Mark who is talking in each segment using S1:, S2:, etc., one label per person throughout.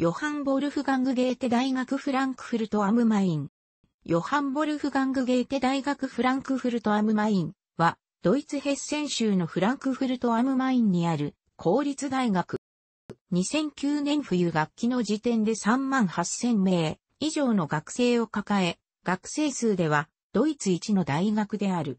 S1: ヨハン・ボルフガングゲーテ大学フランクフルト・アムマイン。ヨハン・ボルフガングゲーテ大学フランクフルト・アムマインは、ドイツヘッセン州のフランクフルト・アムマインにある公立大学。2009年冬学期の時点で3万8000名以上の学生を抱え、学生数ではドイツ一の大学である。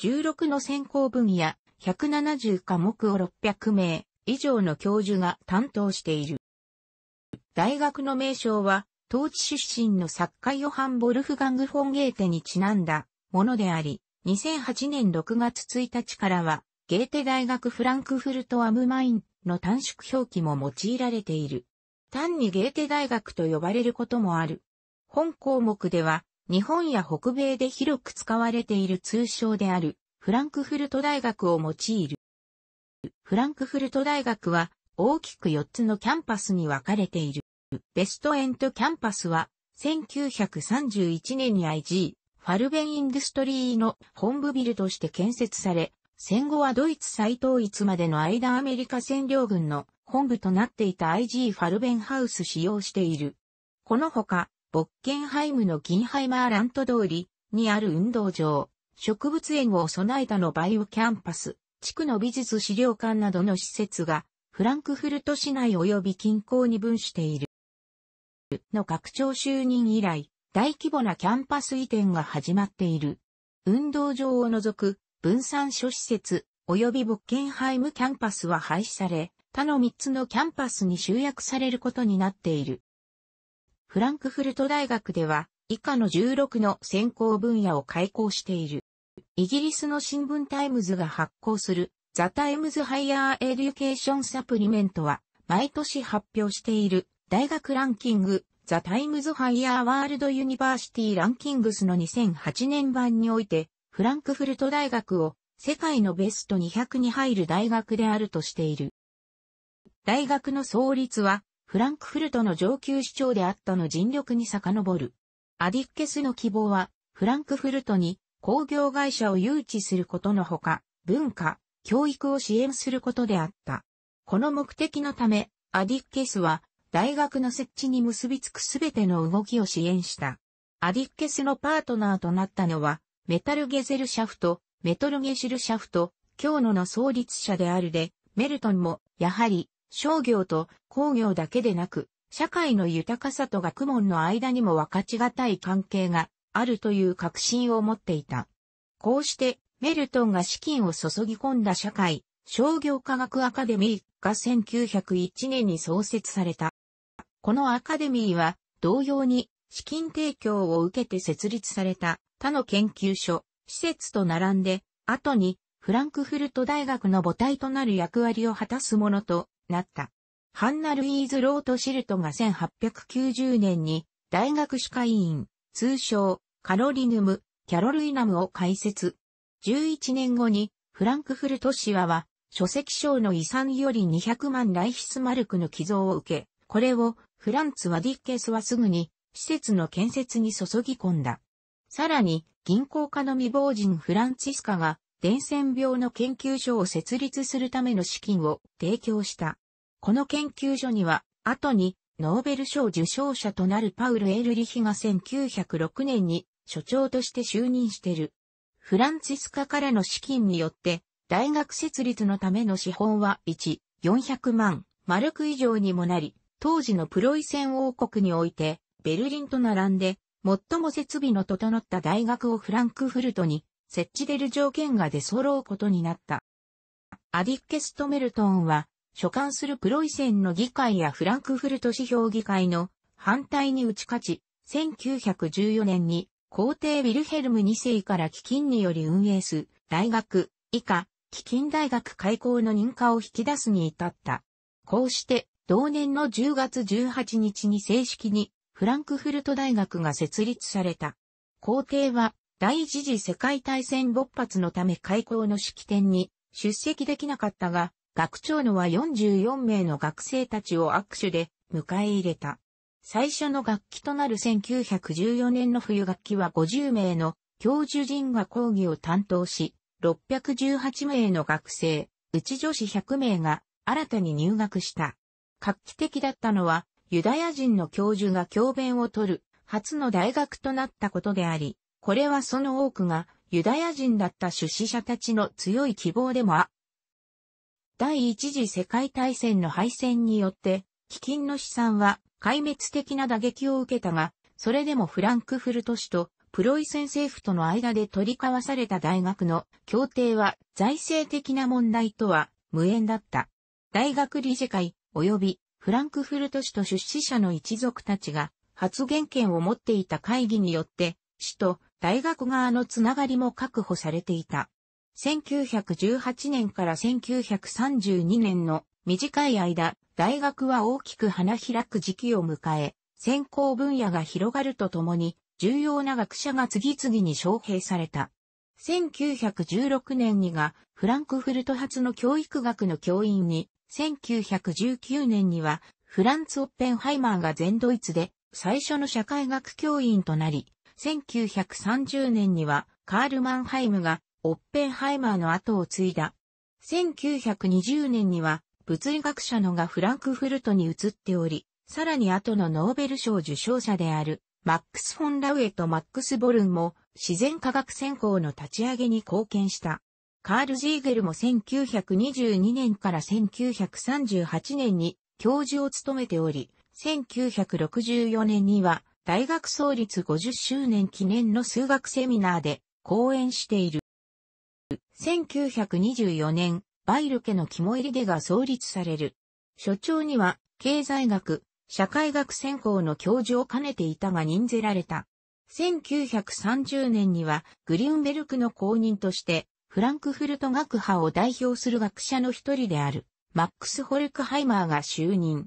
S1: 16の専攻分野、170科目を600名以上の教授が担当している。大学の名称は、当地出身の作家ヨハン・ボルフガング・フォンゲーテにちなんだものであり、2008年6月1日からは、ゲーテ大学フランクフルト・アムマインの短縮表記も用いられている。単にゲーテ大学と呼ばれることもある。本項目では、日本や北米で広く使われている通称である、フランクフルト大学を用いる。フランクフルト大学は、大きく4つのキャンパスに分かれている。ベストエントキャンパスは、1931年に IG、ファルベンインドストリーの本部ビルとして建設され、戦後はドイツ再統一までの間アメリカ占領軍の本部となっていた IG ファルベンハウス使用している。このほか、ボッケンハイムのギンハイマーラント通りにある運動場、植物園を備えたのバイオキャンパス、地区の美術資料館などの施設が、フランクフルト市内及び近郊に分している。の拡張就任以来、大規模なキャンパス移転が始まっている。運動場を除く分散諸施設及びボッケンハイムキャンパスは廃止され、他の3つのキャンパスに集約されることになっている。フランクフルト大学では以下の16の専攻分野を開講している。イギリスの新聞タイムズが発行するザ・タイムズ・ハイヤー・エデュケーション・サプリメントは毎年発表している大学ランキング、ザ・タイムズ・ハイヤー・ワールド・ユニバーシティ・ランキングスの2008年版において、フランクフルト大学を世界のベスト200に入る大学であるとしている。大学の創立は、フランクフルトの上級市長であったの尽力に遡る。アディッケスの希望は、フランクフルトに工業会社を誘致することのほか、文化、教育を支援することであった。この目的のため、アディッケスは大学の設置に結びつくすべての動きを支援した。アディッケスのパートナーとなったのは、メタルゲゼルシャフト、メトルゲシルシャフト、京野の創立者であるで、メルトンも、やはり、商業と工業だけでなく、社会の豊かさと学問の間にも分かちがたい関係があるという確信を持っていた。こうして、メルトンが資金を注ぎ込んだ社会、商業科学アカデミーが1901年に創設された。このアカデミーは、同様に、資金提供を受けて設立された他の研究所、施設と並んで、後にフランクフルト大学の母体となる役割を果たすものとなった。ハンナ・ルイーズ・ロート・シルトが1890年に大学歯科医院、通称カロリヌム、キャロルイナムを開設。11年後にフランクフルト市は書籍賞の遺産より200万ライヒスマルクの寄贈を受け、これをフランツ・ワディッケスはすぐに施設の建設に注ぎ込んだ。さらに、銀行家の未亡人フランチスカが、伝染病の研究所を設立するための資金を提供した。この研究所には、後に、ノーベル賞受賞者となるパウル・エールリヒが1906年に所長として就任してる。フランチスカからの資金によって、大学設立のための資本は1、400万、マルク以上にもなり、当時のプロイセン王国において、ベルリンと並んで、最も設備の整った大学をフランクフルトに設置出る条件が出揃うことになった。アディッケスト・メルトンは、所管するプロイセンの議会やフランクフルト市評議会の反対に打ち勝ち、1914年に皇帝ウィルヘルム2世から基金により運営す大学以下基金大学開校の認可を引き出すに至った。こうして同年の10月18日に正式にフランクフルト大学が設立された。皇帝は第一次世界大戦勃発のため開校の式典に出席できなかったが、学長のは44名の学生たちを握手で迎え入れた。最初の楽器となる1914年の冬学期は50名の教授陣が講義を担当し、618名の学生、うち女子100名が新たに入学した。画期的だったのは、ユダヤ人の教授が教鞭を取る、初の大学となったことであり、これはその多くが、ユダヤ人だった出資者たちの強い希望でもあ。第一次世界大戦の敗戦によって、基金の資産は壊滅的な打撃を受けたが、それでもフランクフルト市とプロイセン政府との間で取り交わされた大学の協定は財政的な問題とは無縁だった。大学理事会及びフランクフルト市と出資者の一族たちが発言権を持っていた会議によって、市と大学側のつながりも確保されていた。1918年から1932年の短い間、大学は大きく花開く時期を迎え、専攻分野が広がるとともに、重要な学者が次々に招聘された。1916年にが、フランクフルト発の教育学の教員に1919年にはフランツ・オッペンハイマーが全ドイツで最初の社会学教員となり、1930年にはカール・マンハイムがオッペンハイマーの後を継いだ。1920年には物理学者のがフランクフルトに移っており、さらに後のノーベル賞受賞者であるマックス・フォン・ラウエとマックス・ボルンも自然科学専攻の立ち上げに貢献した。カール・ジーゲルも1922年から1938年に教授を務めており、1964年には大学創立50周年記念の数学セミナーで講演している。1924年、バイル家の肝入りでが創立される。所長には経済学、社会学専攻の教授を兼ねていたが任ぜられた。1930年にはグリュンベルクの公認としてフランクフルト学派を代表する学者の一人である、マックス・ホルクハイマーが就任。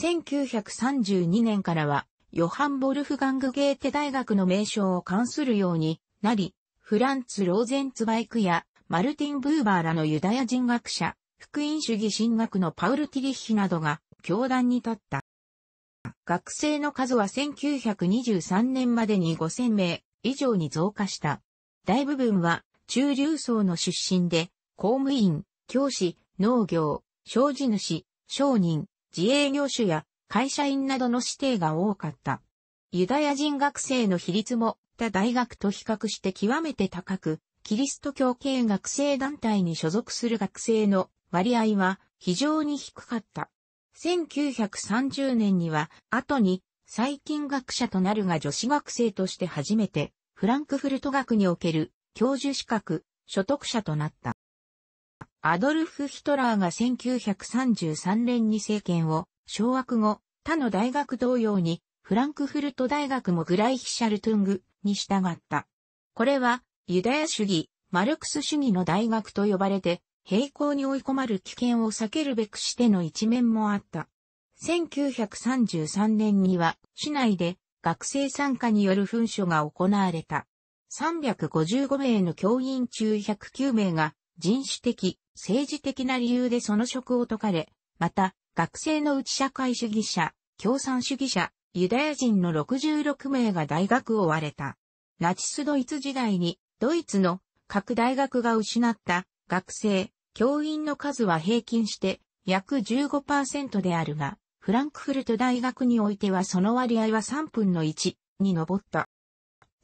S1: 1932年からは、ヨハン・ボルフガング・ゲーテ大学の名称を冠するようになり、フランツ・ローゼンツバイクやマルティン・ブーバーらのユダヤ人学者、福音主義神学のパウル・ティリッヒなどが教団に立った。学生の数は1923年までに5000名以上に増加した。大部分は中流層の出身で、公務員、教師、農業、商事主、商人、自営業種や会社員などの指定が多かった。ユダヤ人学生の比率も他大学と比較して極めて高く、キリスト教系学生団体に所属する学生の割合は非常に低かった。1930年には後に最近学者となるが女子学生として初めてフランクフルト学における教授資格、所得者となった。アドルフ・ヒトラーが1933年に政権を掌握後、他の大学同様に、フランクフルト大学もグライヒシャルトゥングに従った。これは、ユダヤ主義、マルクス主義の大学と呼ばれて、並行に追い込まる危険を避けるべくしての一面もあった。1933年には、市内で学生参加による噴書が行われた。355名の教員中109名が人種的、政治的な理由でその職を解かれ、また、学生のうち社会主義者、共産主義者、ユダヤ人の66名が大学を追われた。ナチスドイツ時代に、ドイツの各大学が失った学生、教員の数は平均して約15%であるが、フランクフルト大学においてはその割合は3分の1に上った。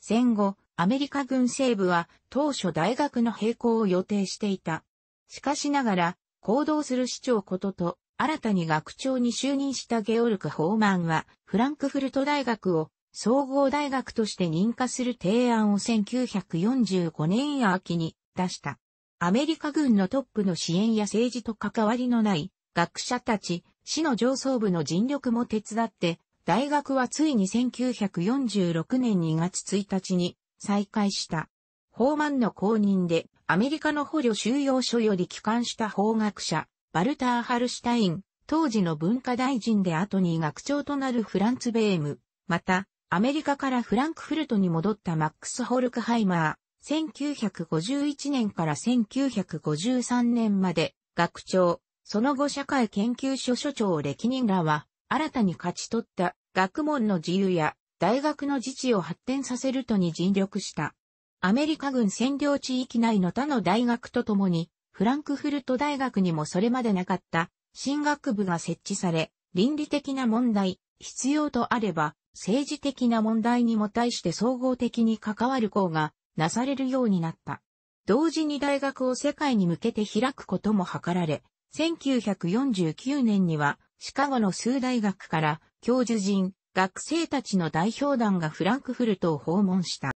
S1: 戦後、アメリカ軍西部は当初大学の閉校を予定していた。しかしながら、行動する市長ことと、新たに学長に就任したゲオルク・ホーマンは、フランクフルト大学を総合大学として認可する提案を1945年秋に出した。アメリカ軍のトップの支援や政治と関わりのない学者たち、市の上層部の尽力も手伝って、大学はついに1946年2月1日に再開した。法満の公認で、アメリカの捕虜収容所より帰還した法学者、バルター・ハルシュタイン、当時の文化大臣で後に学長となるフランツ・ベーム、また、アメリカからフランクフルトに戻ったマックス・ホルクハイマー、1951年から1953年まで、学長、その後社会研究所所長歴任らは、新たに勝ち取った学問の自由や大学の自治を発展させるとに尽力した。アメリカ軍占領地域内の他の大学とともに、フランクフルト大学にもそれまでなかった進学部が設置され、倫理的な問題、必要とあれば政治的な問題にも対して総合的に関わる校がなされるようになった。同時に大学を世界に向けて開くことも図られ、1949年にはシカゴの数大学から教授陣、学生たちの代表団がフランクフルトを訪問した。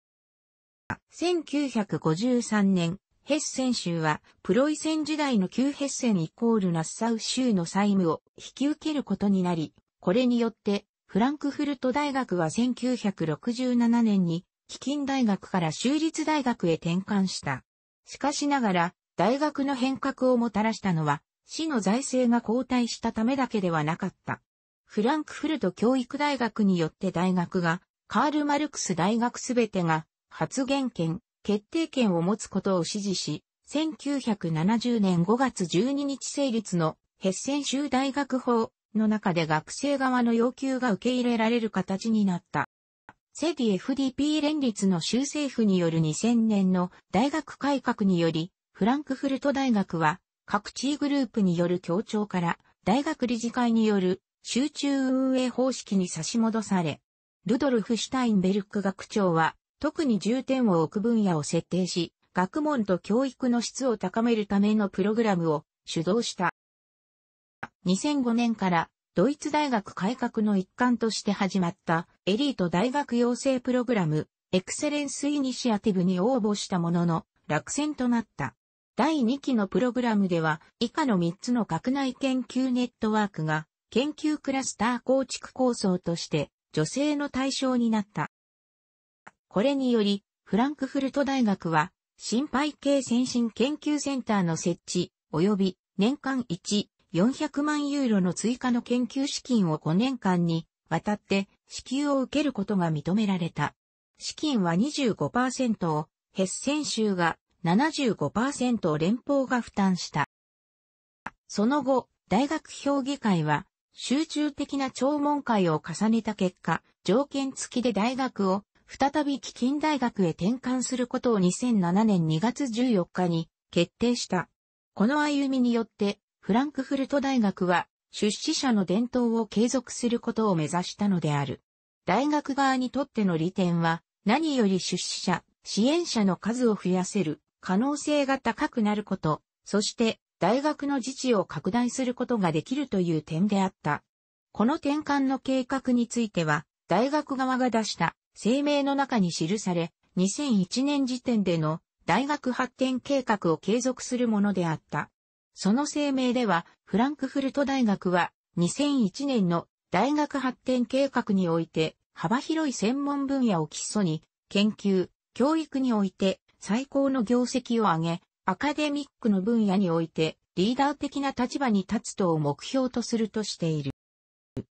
S1: 1953年、ヘッセン州は、プロイセン時代の旧ヘッセンイコールナッサウ州の債務を引き受けることになり、これによって、フランクフルト大学は1967年に、基金大学から州立大学へ転換した。しかしながら、大学の変革をもたらしたのは、市の財政が後退したためだけではなかった。フランクフルト教育大学によって大学が、カール・マルクス大学すべてが、発言権、決定権を持つことを支持し、1970年5月12日成立のヘッセン州大学法の中で学生側の要求が受け入れられる形になった。セディ FDP 連立の州政府による2000年の大学改革により、フランクフルト大学は各地位グループによる協調から大学理事会による集中運営方式に差し戻され、ルドルフ・シュタインベルク学長は、特に重点を置く分野を設定し、学問と教育の質を高めるためのプログラムを主導した。2005年からドイツ大学改革の一環として始まったエリート大学養成プログラムエクセレンスイニシアティブに応募したものの落選となった。第2期のプログラムでは以下の3つの学内研究ネットワークが研究クラスター構築構想として女性の対象になった。これにより、フランクフルト大学は、心肺系先進研究センターの設置、及び年間1、400万ユーロの追加の研究資金を5年間にわたって支給を受けることが認められた。資金は25%をヘッセン州が75%を連邦が負担した。その後、大学評議会は集中的な聴聞会を重ねた結果、条件付きで大学を再び基金大学へ転換することを2007年2月14日に決定した。この歩みによって、フランクフルト大学は出資者の伝統を継続することを目指したのである。大学側にとっての利点は、何より出資者、支援者の数を増やせる可能性が高くなること、そして大学の自治を拡大することができるという点であった。この転換の計画については、大学側が出した声明の中に記され、2001年時点での大学発展計画を継続するものであった。その声明では、フランクフルト大学は2001年の大学発展計画において、幅広い専門分野を基礎に、研究、教育において最高の業績を上げ、アカデミックの分野においてリーダー的な立場に立つとを目標とするとしている。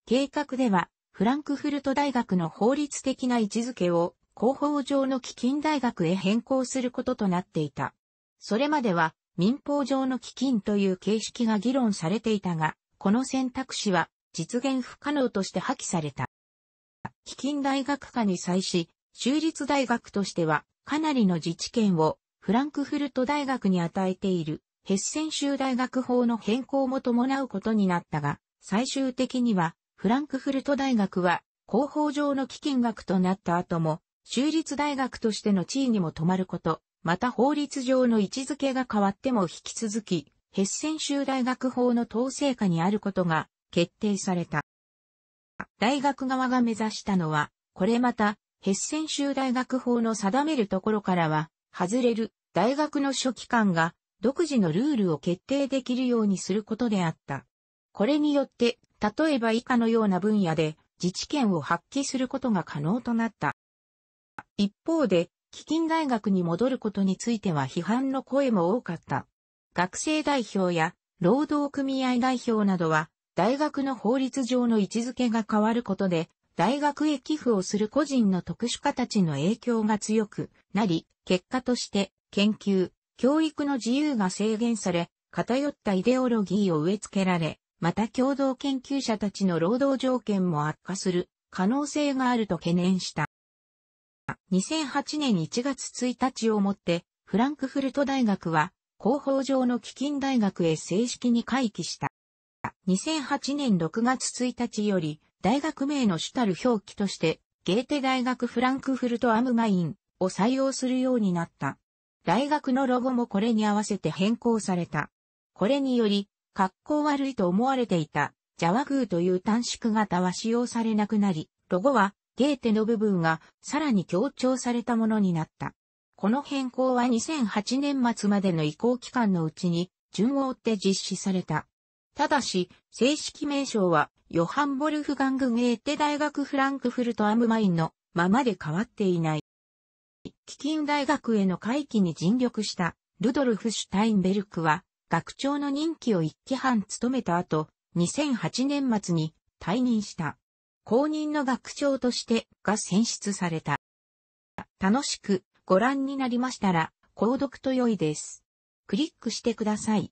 S1: 計画では、フランクフルト大学の法律的な位置づけを広報上の基金大学へ変更することとなっていた。それまでは民法上の基金という形式が議論されていたが、この選択肢は実現不可能として破棄された。基金大学化に際し、州立大学としてはかなりの自治権をフランクフルト大学に与えているヘッセン州大学法の変更も伴うことになったが、最終的にはフランクフルト大学は広報上の基金額となった後も、州立大学としての地位にも止まること、また法律上の位置づけが変わっても引き続き、ヘッセン州大学法の統制下にあることが決定された。大学側が目指したのは、これまた、ヘッセン州大学法の定めるところからは、外れる大学の書記官が独自のルールを決定できるようにすることであった。これによって、例えば以下のような分野で自治権を発揮することが可能となった。一方で、基金大学に戻ることについては批判の声も多かった。学生代表や労働組合代表などは、大学の法律上の位置づけが変わることで、大学へ寄付をする個人の特殊たちの影響が強くなり、結果として研究、教育の自由が制限され、偏ったイデオロギーを植え付けられ、また共同研究者たちの労働条件も悪化する可能性があると懸念した。2008年1月1日をもって、フランクフルト大学は、広報上の基金大学へ正式に回帰した。2008年6月1日より、大学名の主たる表記として、ゲーテ大学フランクフルトアムマインを採用するようになった。大学のロゴもこれに合わせて変更された。これにより、格好悪いと思われていた、ジャワグーという短縮型は使用されなくなり、ロゴは、ゲーテの部分がさらに強調されたものになった。この変更は2008年末までの移行期間のうちに順を追って実施された。ただし、正式名称はヨハン・ボルフガング・ゲーテ大学フランクフルト・アムマインのままで変わっていない。基金大学への回帰に尽力したルドルフ・シュタインベルクは学長の任期を一期半務めた後、2008年末に退任した。公認の学長としてが選出された。楽しくご覧になりましたら、購読と良いです。クリックしてください。